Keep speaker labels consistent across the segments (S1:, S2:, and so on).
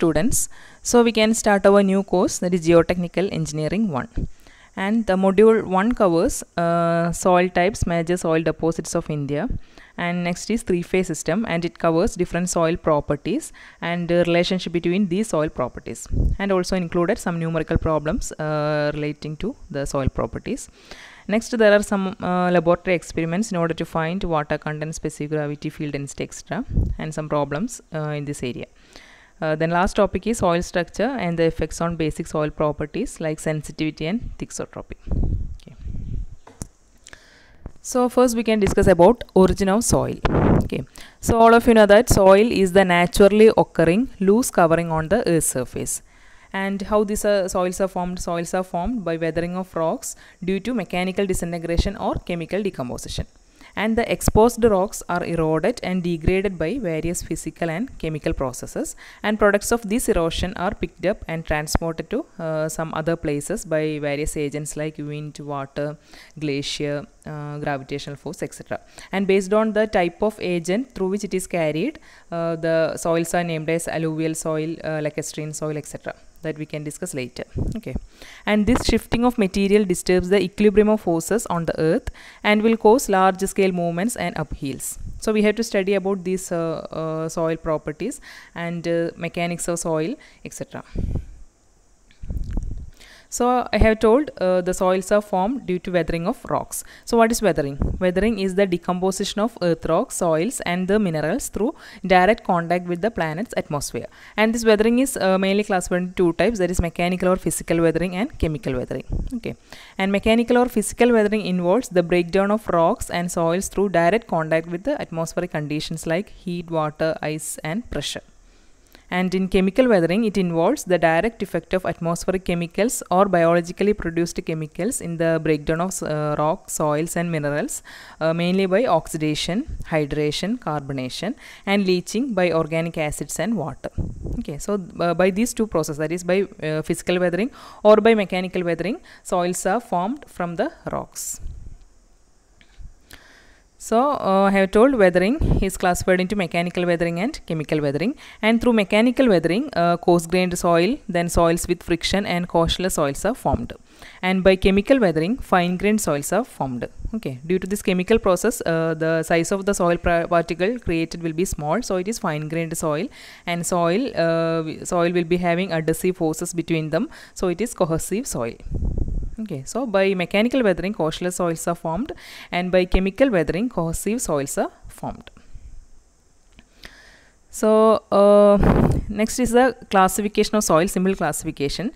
S1: students. So we can start our new course that is Geotechnical Engineering 1. And the module 1 covers uh, soil types, major soil deposits of India. And next is three-phase system and it covers different soil properties and the relationship between these soil properties. And also included some numerical problems uh, relating to the soil properties. Next, there are some uh, laboratory experiments in order to find water content, specific gravity, field density, etc. and some problems uh, in this area. Uh, then last topic is soil structure and the effects on basic soil properties like sensitivity and thixotropy. Okay. So first we can discuss about origin of soil. Okay. So all of you know that soil is the naturally occurring loose covering on the earth's surface and how these uh, soils are formed soils are formed by weathering of rocks due to mechanical disintegration or chemical decomposition and the exposed rocks are eroded and degraded by various physical and chemical processes and products of this erosion are picked up and transported to uh, some other places by various agents like wind, water, glacier, uh, gravitational force etc. And based on the type of agent through which it is carried, uh, the soils are named as alluvial soil, uh, lacustrine soil etc that we can discuss later okay and this shifting of material disturbs the equilibrium of forces on the earth and will cause large scale movements and upheavals so we have to study about these uh, uh, soil properties and uh, mechanics of soil etc so I have told uh, the soils are formed due to weathering of rocks. So what is weathering? Weathering is the decomposition of earth rocks, soils and the minerals through direct contact with the planet's atmosphere. And this weathering is uh, mainly classified into two types that is mechanical or physical weathering and chemical weathering. Okay. And mechanical or physical weathering involves the breakdown of rocks and soils through direct contact with the atmospheric conditions like heat, water, ice and pressure. And in chemical weathering, it involves the direct effect of atmospheric chemicals or biologically produced chemicals in the breakdown of uh, rock, soils and minerals, uh, mainly by oxidation, hydration, carbonation and leaching by organic acids and water. Okay, so uh, by these two processes, that is by uh, physical weathering or by mechanical weathering, soils are formed from the rocks. So uh, I have told weathering is classified into mechanical weathering and chemical weathering and through mechanical weathering uh, coarse-grained soil then soils with friction and causeless soils are formed and by chemical weathering fine-grained soils are formed. Okay, due to this chemical process uh, the size of the soil particle created will be small so it is fine-grained soil and soil, uh, soil will be having adhesive forces between them so it is cohesive soil. Okay, so by mechanical weathering, cohesive soils are formed and by chemical weathering, cohesive soils are formed. So uh, next is the classification of soil, simple classification.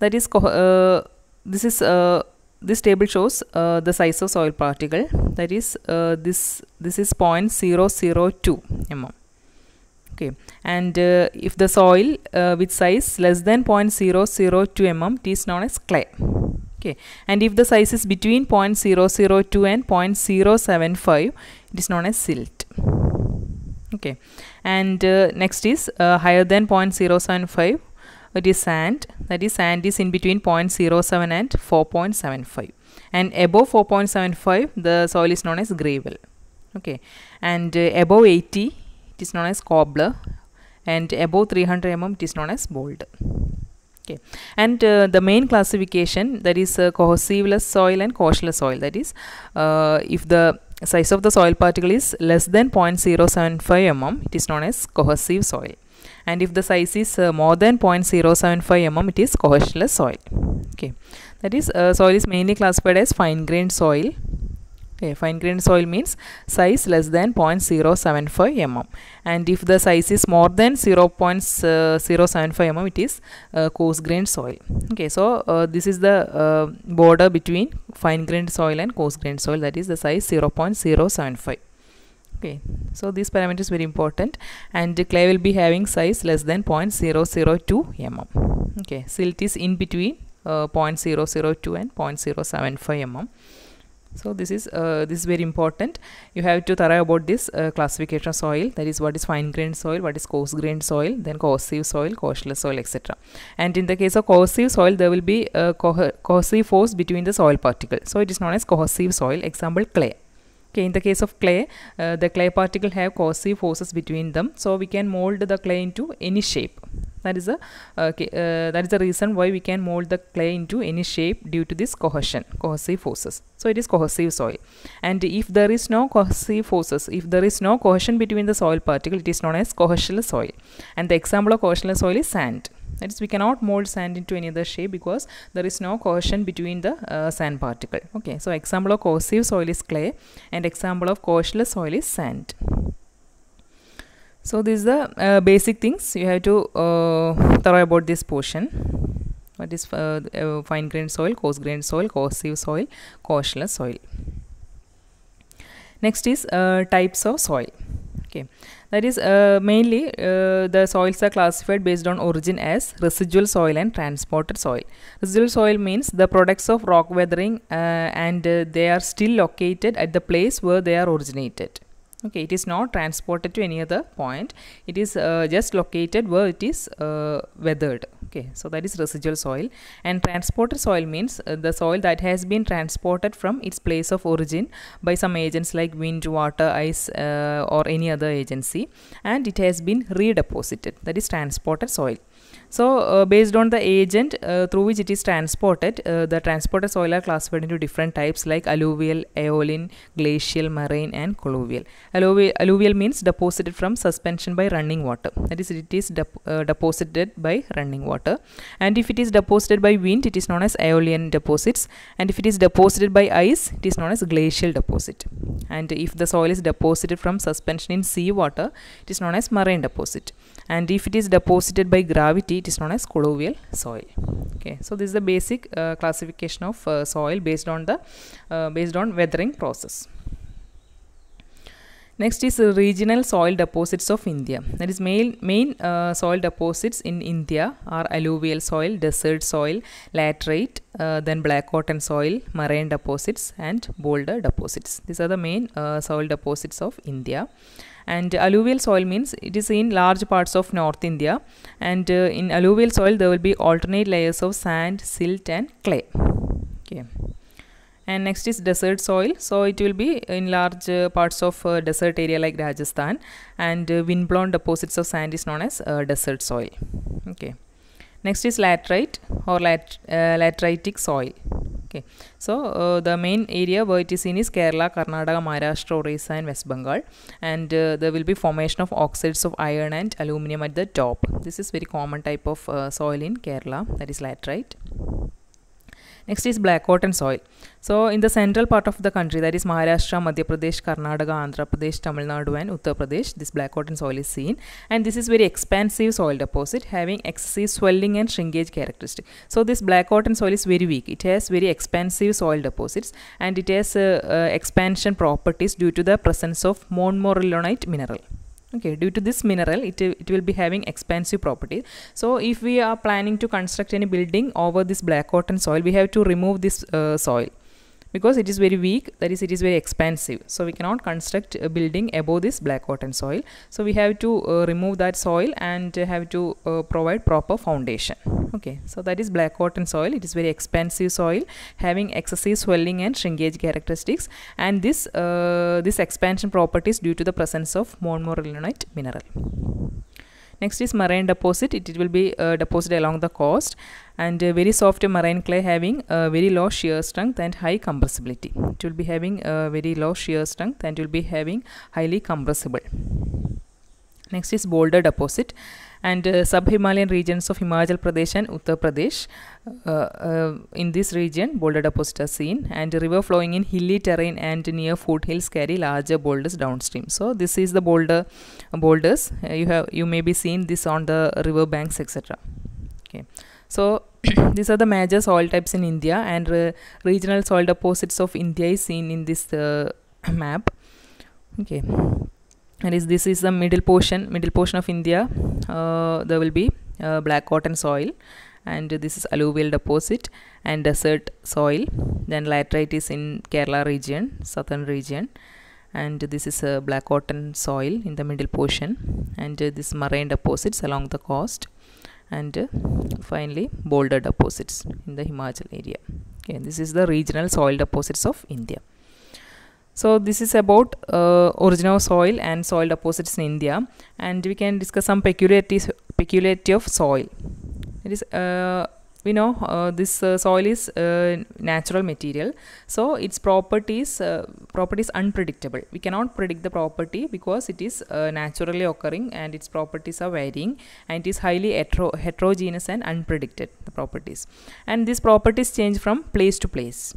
S1: That is, uh, this is uh, this table shows uh, the size of soil particle. That is, uh, this this is 0.002 mm. Okay, and uh, if the soil uh, with size less than 0.002 mm, it is known as clay okay and if the size is between 0.002 and 0.075 it is known as silt okay and uh, next is uh, higher than 0.075 it is sand that is sand is in between 0.07 and 4.75 and above 4.75 the soil is known as gravel okay and uh, above 80 it is known as cobbler and above 300 mm it is known as boulder okay and uh, the main classification that is uh, cohesiveless soil and coachless soil that is uh, if the size of the soil particle is less than 0.075 mm it is known as cohesive soil and if the size is uh, more than 0.075 mm it is cohesiveless soil okay that is uh, soil is mainly classified as fine grained soil okay fine grained soil means size less than 0.075 mm and if the size is more than uh, 0.075 mm it is uh, coarse grained soil okay so uh, this is the uh, border between fine grained soil and coarse grained soil that is the size 0.075 okay so this parameter is very important and clay will be having size less than 0.002 mm okay silt is in between uh, 0.002 and 0.075 mm so this is uh, this is very important you have to thorough about this uh, classification of soil that is what is fine grained soil what is coarse grained soil then cohesive soil cohesive soil etc and in the case of cohesive soil there will be a co uh, cohesive force between the soil particles so it is known as cohesive soil example clay Okay, in the case of clay, uh, the clay particle have coercive forces between them. So we can mold the clay into any shape. That is, a, okay, uh, uh, that is the reason why we can mold the clay into any shape due to this cohesion, cohesive forces. So it is cohesive soil. And if there is no cohesive forces, if there is no cohesion between the soil particle, it is known as cohesionless soil. And the example of cohesionless soil is sand that is we cannot mold sand into any other shape because there is no cohesion between the uh, sand particle okay so example of cohesive soil is clay and example of cohesionless soil is sand so this is the uh, basic things you have to uh, thorough about this portion what is uh, uh, fine grained soil coarse grained soil cohesive soil cohesionless soil next is uh, types of soil okay that is uh, mainly uh, the soils are classified based on origin as residual soil and transported soil residual soil means the products of rock weathering uh, and uh, they are still located at the place where they are originated okay it is not transported to any other point it is uh, just located where it is uh, weathered okay so that is residual soil and transported soil means uh, the soil that has been transported from its place of origin by some agents like wind water ice uh, or any other agency and it has been redeposited that is transported soil so uh, based on the agent uh, through which it is transported, uh, the transported soil are classified into different types like alluvial, aeolian, glacial, marine and colluvial. Alluvial, alluvial means deposited from suspension by running water. That is, it is uh, deposited by running water water and if it is deposited by wind it is known as aeolian deposits and if it is deposited by ice it is known as glacial deposit and if the soil is deposited from suspension in sea water it is known as marine deposit and if it is deposited by gravity it is known as colloidal soil okay so this is the basic uh, classification of uh, soil based on the uh, based on weathering process Next is regional soil deposits of India. That is main, main uh, soil deposits in India are alluvial soil, desert soil, laterite, uh, then black cotton soil, marine deposits and boulder deposits. These are the main uh, soil deposits of India. And alluvial soil means it is in large parts of North India. And uh, in alluvial soil there will be alternate layers of sand, silt and clay. Okay and next is desert soil so it will be in large uh, parts of uh, desert area like Rajasthan and uh, windblown deposits of sand is known as uh, desert soil okay next is laterite or lat uh, lateritic soil okay so uh, the main area where it is seen is Kerala Karnataka Maharashtra Orissa and West Bengal and there will be formation of oxides of iron and aluminum at the top this is very common type of soil in Kerala that is laterite Next is black cotton soil. So in the central part of the country, that is Maharashtra, Madhya Pradesh, Karnataka, Andhra Pradesh, Tamil Nadu and Uttar Pradesh, this black cotton soil is seen. And this is very expansive soil deposit having excessive swelling and shrinkage characteristic. So this black cotton soil is very weak. It has very expansive soil deposits and it has uh, uh, expansion properties due to the presence of monomorillonite mineral okay due to this mineral it, it will be having expansive properties so if we are planning to construct any building over this black cotton soil we have to remove this uh, soil because it is very weak that is it is very expansive so we cannot construct a building above this black cotton soil so we have to uh, remove that soil and have to uh, provide proper foundation okay so that is black cotton soil it is very expansive soil having excessive swelling and shrinkage characteristics and this uh, this expansion properties due to the presence of monomorelinite mineral Next is marine deposit. It, it will be uh, deposited along the coast and uh, very soft marine clay having uh, very low shear strength and high compressibility. It will be having uh, very low shear strength and will be having highly compressible. Next is boulder deposit and uh, sub-Himalayan regions of Himachal Pradesh and Uttar Pradesh. Uh, uh, in this region, boulder deposits are seen and river flowing in hilly terrain and near foothills carry larger boulders downstream. So this is the boulder boulders. Uh, you have you may be seen this on the river banks etc. Okay. So these are the major soil types in India and uh, regional soil deposits of India is seen in this uh, map. Okay and this is the middle portion middle portion of india uh, there will be uh, black cotton soil and this is alluvial deposit and desert soil then laterite is in kerala region southern region and this is a uh, black cotton soil in the middle portion and this marine deposits along the coast and finally boulder deposits in the himachal area okay this is the regional soil deposits of india so this is about uh, origin of soil and soil deposits in India and we can discuss some peculiarities peculiarity of soil. It is uh, we know uh, this uh, soil is uh, natural material so its properties uh, properties unpredictable we cannot predict the property because it is uh, naturally occurring and its properties are varying and it is highly hetero heterogeneous and unpredicted the properties and these properties change from place to place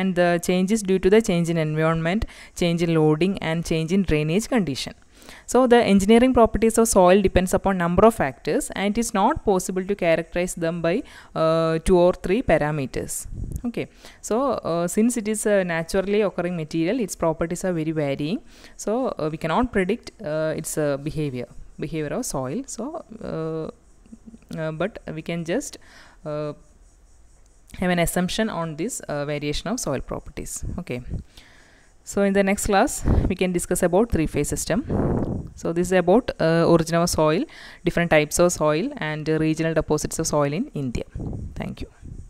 S1: and the changes due to the change in environment, change in loading and change in drainage condition. So the engineering properties of soil depends upon number of factors and it is not possible to characterize them by uh, two or three parameters. Okay, so uh, since it is a uh, naturally occurring material, its properties are very varying. So uh, we cannot predict uh, its uh, behavior, behavior of soil. So but we can just have an assumption on this uh, variation of soil properties okay so in the next class we can discuss about three phase system so this is about uh, origin of soil different types of soil and uh, regional deposits of soil in india thank you